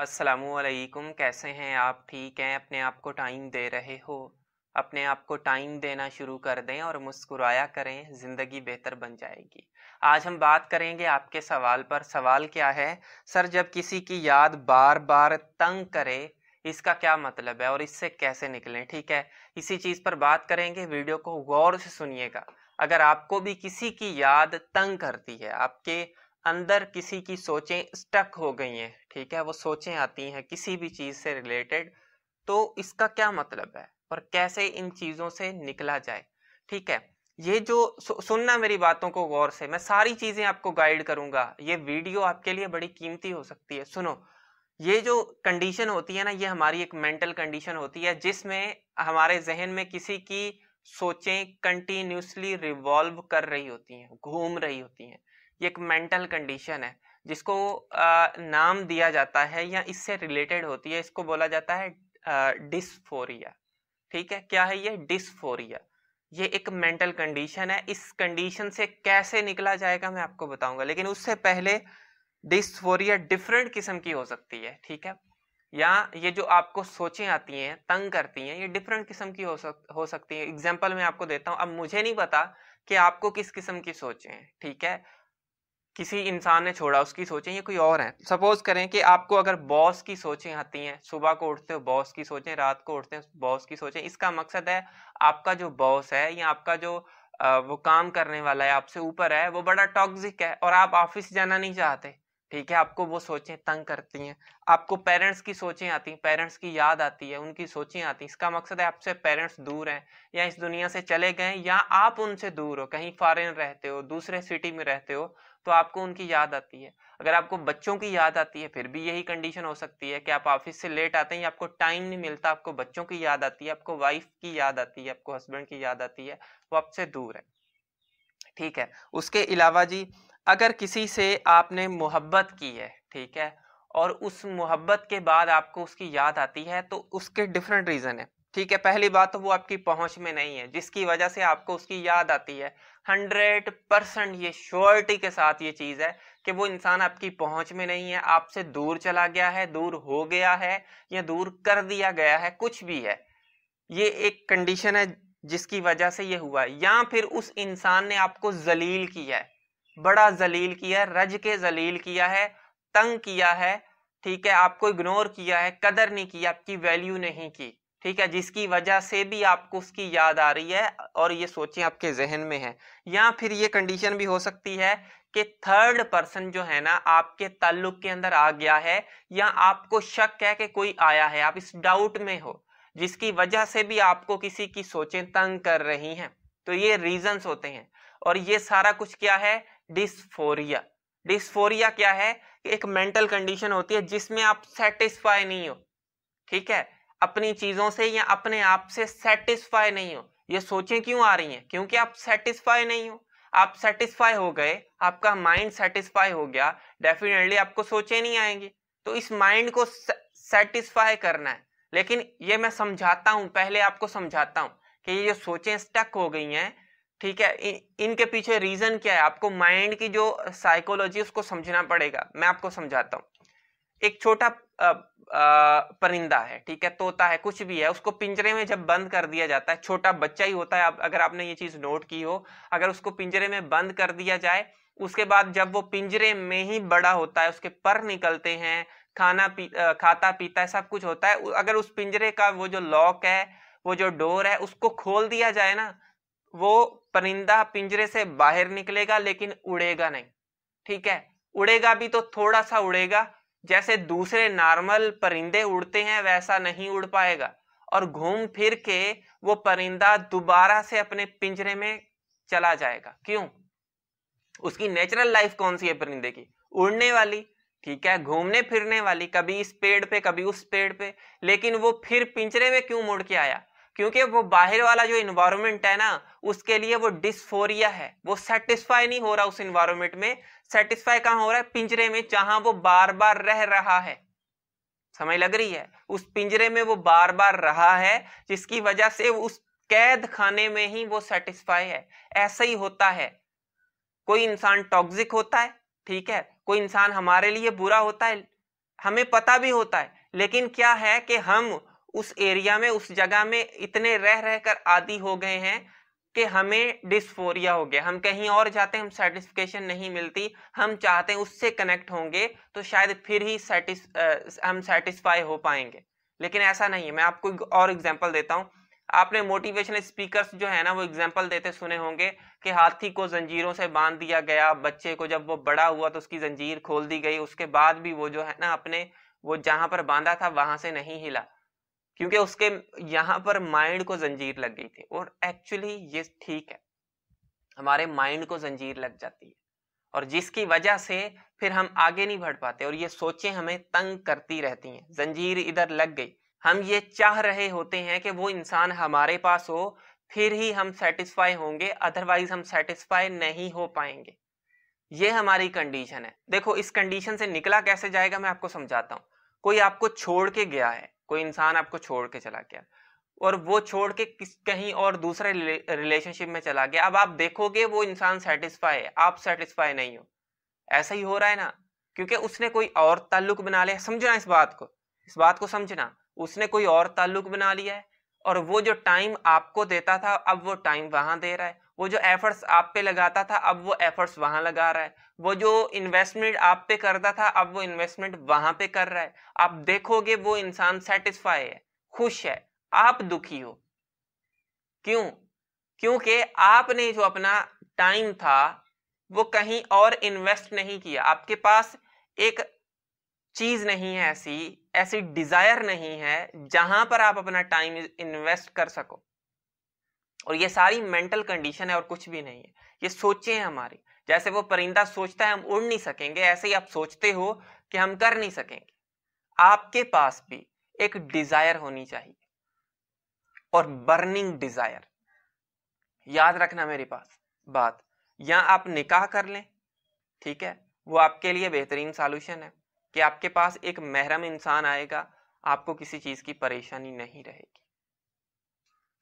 असलकुम कैसे हैं आप ठीक हैं अपने आप को टाइम दे रहे हो अपने आप को टाइम देना शुरू कर दें और मुस्कुराया करें ज़िंदगी बेहतर बन जाएगी आज हम बात करेंगे आपके सवाल पर सवाल क्या है सर जब किसी की याद बार बार तंग करे इसका क्या मतलब है और इससे कैसे निकलें ठीक है इसी चीज़ पर बात करेंगे वीडियो को गौर से सुनिएगा अगर आपको भी किसी की याद तंग करती है आपके अंदर किसी की सोचें स्टक हो गई हैं ठीक है वो सोचें आती हैं किसी भी चीज़ से रिलेटेड तो इसका क्या मतलब है और कैसे इन चीज़ों से निकला जाए ठीक है ये जो सुनना मेरी बातों को गौर से मैं सारी चीज़ें आपको गाइड करूंगा ये वीडियो आपके लिए बड़ी कीमती हो सकती है सुनो ये जो कंडीशन होती है ना ये हमारी एक मेंटल कंडीशन होती है जिसमें हमारे जहन में किसी की सोचें कंटिन्यूसली रिवॉल्व कर रही होती हैं घूम रही होती हैं ये एक मेंटल कंडीशन है जिसको नाम दिया जाता है या इससे रिलेटेड होती है इसको बोला जाता है डिसफोरिया ठीक है क्या है ये डिसफोरिया ये एक मेंटल कंडीशन है इस कंडीशन से कैसे निकला जाएगा मैं आपको बताऊंगा लेकिन उससे पहले डिस्फोरिया डिफरेंट किस्म की हो सकती है ठीक है या ये जो आपको सोचें आती हैं तंग करती हैं ये डिफरेंट किस्म की हो सक हो सकती है एग्जाम्पल मैं आपको देता हूँ अब मुझे नहीं पता कि आपको किस किस्म की सोचें ठीक है किसी इंसान ने छोड़ा उसकी सोचें ये कोई और है सपोज करें कि आपको अगर बॉस की सोचें आती हैं सुबह को उठते हो बॉस की सोचें रात को उठते हैं बॉस की सोचें इसका मकसद है आपका जो बॉस है या आपका जो वो काम करने वाला है आपसे ऊपर है वो बड़ा टॉक्सिक है और आप ऑफिस जाना नहीं चाहते ठीक है आपको वो सोचें तंग करती हैं आपको पेरेंट्स की सोचें आती हैं पेरेंट्स की याद आती है उनकी सोचें आती हैं इसका मकसद है आपसे पेरेंट्स दूर हैं या इस दुनिया से चले गए या आप उनसे दूर हो कहीं फॉरेन रहते हो दूसरे सिटी में रहते हो तो आपको उनकी याद आती है अगर आपको बच्चों की याद आती है फिर भी यही कंडीशन हो सकती है कि आप ऑफिस से लेट आते हैं आपको टाइम नहीं मिलता आपको बच्चों की याद आती है आपको वाइफ की याद आती है आपको हस्बैंड की याद आती है वो आपसे दूर है ठीक है उसके अलावा जी अगर किसी से आपने मोहब्बत की है ठीक है और उस मोहब्बत के बाद आपको उसकी याद आती है तो उसके डिफरेंट रीज़न है ठीक है पहली बात तो वो आपकी पहुंच में नहीं है जिसकी वजह से आपको उसकी याद आती है हंड्रेड परसेंट ये श्योरिटी के साथ ये चीज़ है कि वो इंसान आपकी पहुंच में नहीं है आपसे दूर चला गया है दूर हो गया है या दूर कर दिया गया है कुछ भी है ये एक कंडीशन है जिसकी वजह से ये हुआ है या फिर उस इंसान ने आपको जलील किया है बड़ा जलील किया है रज के जलील किया है तंग किया है ठीक है आपको इग्नोर किया है कदर नहीं की आपकी वैल्यू नहीं की ठीक है जिसकी वजह से भी आपको उसकी याद आ रही है और ये सोचें आपके जहन में है या फिर ये कंडीशन भी हो सकती है कि थर्ड पर्सन जो है ना आपके ताल्लुक के अंदर आ गया है या आपको शक है कि कोई आया है आप इस डाउट में हो जिसकी वजह से भी आपको किसी की सोचें तंग कर रही हैं तो ये रीजंस होते हैं और ये सारा कुछ क्या है डिस्फोरिया डिस्फोरिया क्या है एक मेंटल कंडीशन होती है जिसमें आप सेटिस्फाई नहीं हो ठीक है अपनी चीज़ों से या अपने आप से सेटिस्फाई नहीं हो ये सोचें क्यों आ रही हैं क्योंकि आप सेटिस्फाई नहीं हो आप सेटिस्फाई हो गए आपका माइंड सेटिस्फाई हो गया डेफिनेटली आपको सोचे नहीं आएंगे तो इस माइंड को सेटिस्फाई करना है लेकिन ये मैं समझाता हूँ पहले आपको समझाता हूँ कि ये जो सोचें स्टक हो गई हैं ठीक है इनके पीछे रीज़न क्या है आपको माइंड की जो साइकोलॉजी उसको समझना पड़ेगा मैं आपको समझाता हूँ एक छोटा परिंदा है ठीक है तोता है कुछ भी है उसको पिंजरे में जब बंद कर दिया जाता है छोटा बच्चा ही होता है अगर आपने ये चीज नोट की हो अगर उसको पिंजरे में बंद कर दिया जाए उसके बाद जब वो पिंजरे में ही बड़ा होता है उसके पर निकलते हैं खाना पी खाता पीता है सब कुछ होता है अगर उस पिंजरे का वो जो लॉक है वो जो डोर है उसको खोल दिया जाए ना वो परिंदा पिंजरे से बाहर निकलेगा लेकिन उड़ेगा नहीं ठीक है उड़ेगा भी तो थोड़ा सा उड़ेगा जैसे दूसरे नॉर्मल परिंदे उड़ते हैं वैसा नहीं उड़ पाएगा और घूम फिर के वो परिंदा दोबारा से अपने पिंजरे में चला जाएगा क्यों उसकी नेचुरल लाइफ कौन सी है परिंदे की उड़ने वाली ठीक है घूमने फिरने वाली कभी इस पेड़ पे कभी उस पेड़ पे लेकिन वो फिर पिंजरे में क्यों मुड़ के आया क्योंकि वो बाहर वाला जो इन्वायरमेंट है ना उसके लिए वो डिसफोरिया है वो सेटिस्फाई नहीं हो रहा उस इन्वायरमेंट में सेटिस्फाई कहाँ हो रहा है पिंजरे में जहां वो बार बार रह रहा है समय लग रही है उस पिंजरे में वो बार बार रहा है जिसकी वजह से उस कैद खाने में ही वो सेटिस्फाई है ऐसा ही होता है कोई इंसान टॉक्सिक होता है ठीक है कोई इंसान हमारे लिए बुरा होता है हमें पता भी होता है लेकिन क्या है कि हम उस एरिया में उस जगह में इतने रह रहकर आदि हो गए हैं कि हमें डिस्फोरिया हो गया हम कहीं और जाते हैं हम सेटिस्फिकेशन नहीं मिलती हम चाहते हैं उससे कनेक्ट होंगे तो शायद फिर ही सैटिस हम सेटिस्फाई हो पाएंगे लेकिन ऐसा नहीं है मैं आपको और एग्जाम्पल देता हूँ आपने मोटिवेशनल स्पीकर्स जो है ना वो एग्जाम्पल देते सुने होंगे कि हाथी को जंजीरों से बांध दिया गया बच्चे को जब वो बड़ा हुआ तो उसकी जंजीर खोल दी गई उसके बाद भी वो जो है ना अपने वो जहां पर बांधा था वहां से नहीं हिला क्योंकि उसके यहाँ पर माइंड को जंजीर लग गई थी और एक्चुअली ये ठीक है हमारे माइंड को जंजीर लग जाती है और जिसकी वजह से फिर हम आगे नहीं बढ़ पाते और ये सोचें हमें तंग करती रहती हैं जंजीर इधर लग गई हम ये चाह रहे होते हैं कि वो इंसान हमारे पास हो फिर ही हम सेटिस्फाई होंगे अदरवाइज हम सेटिस्फाई नहीं हो पाएंगे ये हमारी कंडीशन है देखो इस कंडीशन से निकला कैसे जाएगा मैं आपको समझाता हूँ कोई आपको छोड़ के गया है कोई इंसान आपको छोड़ के चला गया और वो छोड़ के किस कहीं और दूसरे रिलेशनशिप में चला गया अब आप देखोगे वो इंसान सेटिस्फाई है आप सेटिस्फाई नहीं हो ऐसा ही हो रहा है ना क्योंकि उसने कोई और ताल्लुक बना लिया समझना इस बात को इस बात को समझना उसने कोई और ताल्लुक बना लिया है और वो जो टाइम आपको देता था अब वो टाइम वहां दे रहा है वो जो एफर्ट्स आप पे लगाता था अब वो एफर्ट्स वहाँ लगा रहा है वो जो इन्वेस्टमेंट आप पे करता था अब वो इन्वेस्टमेंट वहाँ पे कर रहा है आप देखोगे वो इंसान सेटिस्फाई है खुश है आप दुखी हो क्यों क्योंकि आपने जो अपना टाइम था वो कहीं और इन्वेस्ट नहीं किया आपके पास एक चीज नहीं है ऐसी ऐसी डिजायर नहीं है जहां पर आप अपना टाइम इन्वेस्ट कर सको और ये सारी मेंटल कंडीशन है और कुछ भी नहीं है ये सोचे हैं हमारी जैसे वो परिंदा सोचता है हम उड़ नहीं सकेंगे ऐसे ही आप सोचते हो कि हम कर नहीं सकेंगे आपके पास भी एक डिजायर होनी चाहिए और बर्निंग डिजायर याद रखना मेरे पास बात या आप निकाह कर लें ठीक है वो आपके लिए बेहतरीन सॉल्यूशन है कि आपके पास एक महरम इंसान आएगा आपको किसी चीज की परेशानी नहीं रहेगी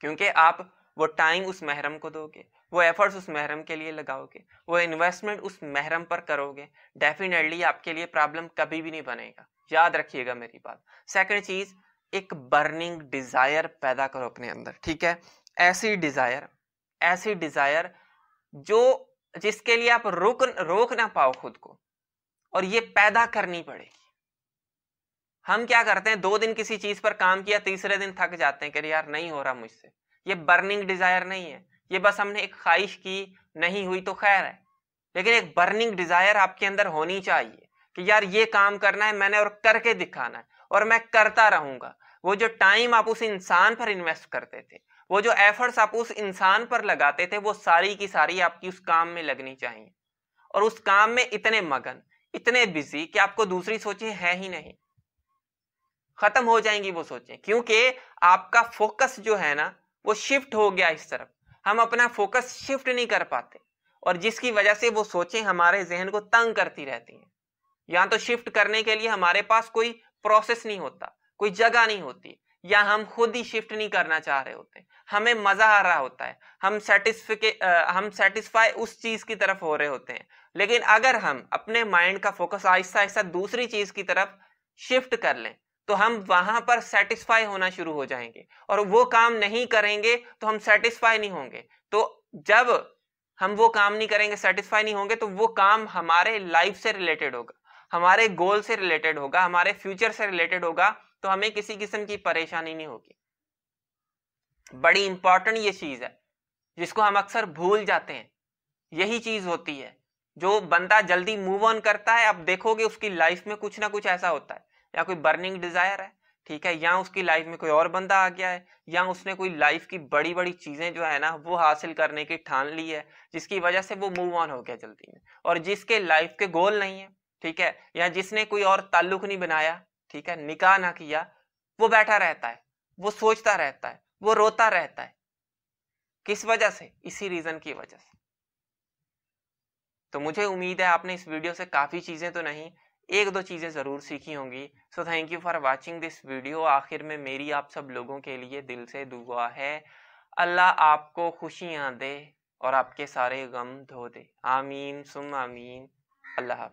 क्योंकि आप वो टाइम उस महरम को दोगे वो एफर्ट्स उस महरम के लिए लगाओगे वो इन्वेस्टमेंट उस महरम पर करोगे डेफिनेटली आपके लिए प्रॉब्लम कभी भी नहीं बनेगा याद रखिएगा मेरी बात सेकंड चीज एक बर्निंग डिजायर पैदा करो अपने अंदर ठीक है ऐसी डिजायर ऐसी डिजायर जो जिसके लिए आप रोक रोक ना पाओ खुद को और ये पैदा करनी पड़ेगी हम क्या करते हैं दो दिन किसी चीज पर काम किया तीसरे दिन थक जाते हैं कि यार नहीं हो रहा मुझसे ये बर्निंग डिजायर नहीं है ये बस हमने एक ख्वाहिश की नहीं हुई तो खैर है लेकिन एक बर्निंग डिजायर आपके अंदर होनी चाहिए कि यार ये काम करना है मैंने और करके दिखाना है और मैं करता रहूंगा वो जो टाइम आप उस इंसान पर इन्वेस्ट करते थे वो जो एफर्ट्स आप उस इंसान पर लगाते थे वो सारी की सारी आपकी उस काम में लगनी चाहिए और उस काम में इतने मगन इतने बिजी कि आपको दूसरी सोचें है ही नहीं खत्म हो जाएंगी वो सोचें क्योंकि आपका फोकस जो है ना वो शिफ्ट हो गया इस तरफ हम अपना फोकस शिफ्ट नहीं कर पाते और जिसकी वजह से वो सोचें हमारे जहन को तंग करती रहती हैं या तो शिफ्ट करने के लिए हमारे पास कोई प्रोसेस नहीं होता कोई जगह नहीं होती या हम खुद ही शिफ्ट नहीं करना चाह रहे होते हमें मजा आ रहा होता है हम सेटिस्फिके हम सेटिस्फाई उस चीज की तरफ हो रहे होते हैं लेकिन अगर हम अपने माइंड का फोकस आहिस्ता आहिस्ता दूसरी चीज की तरफ शिफ्ट कर लें तो हम वहां पर सेटिस्फाई होना शुरू हो जाएंगे और वो काम नहीं करेंगे तो हम सेटिस्फाई नहीं होंगे तो जब हम वो काम नहीं करेंगे सेटिस्फाई नहीं होंगे तो वो काम हमारे लाइफ से रिलेटेड होगा हमारे गोल से रिलेटेड होगा हमारे फ्यूचर से रिलेटेड होगा तो हमें किसी किस्म की परेशानी नहीं होगी बड़ी इंपॉर्टेंट ये चीज है जिसको हम अक्सर भूल जाते हैं यही चीज होती है जो बंदा जल्दी मूव ऑन करता है आप देखोगे उसकी लाइफ में कुछ ना कुछ ऐसा होता है या कोई बर्निंग डिजायर है ठीक है या उसकी लाइफ में कोई और बंदा आ गया है या उसने कोई लाइफ की बड़ी बड़ी चीज़ें जो है ना वो हासिल करने की ठान ली है जिसकी वजह से वो मूव ऑन हो गया जल्दी में और जिसके लाइफ के गोल नहीं है ठीक है या जिसने कोई और ताल्लुक नहीं बनाया ठीक है निकाह ना किया वो बैठा रहता है वो सोचता रहता है वो रोता रहता है किस वजह से इसी रीजन की वजह से तो मुझे उम्मीद है आपने इस वीडियो से काफी चीजें तो नहीं एक दो चीज़ें ज़रूर सीखी होंगी so thank you for watching this video आखिर में मेरी आप सब लोगों के लिए दिल से दुआ है अल्लाह आपको खुशियाँ दे और आपके सारे गम धो दे आमीन सुम आमीन अल्लाह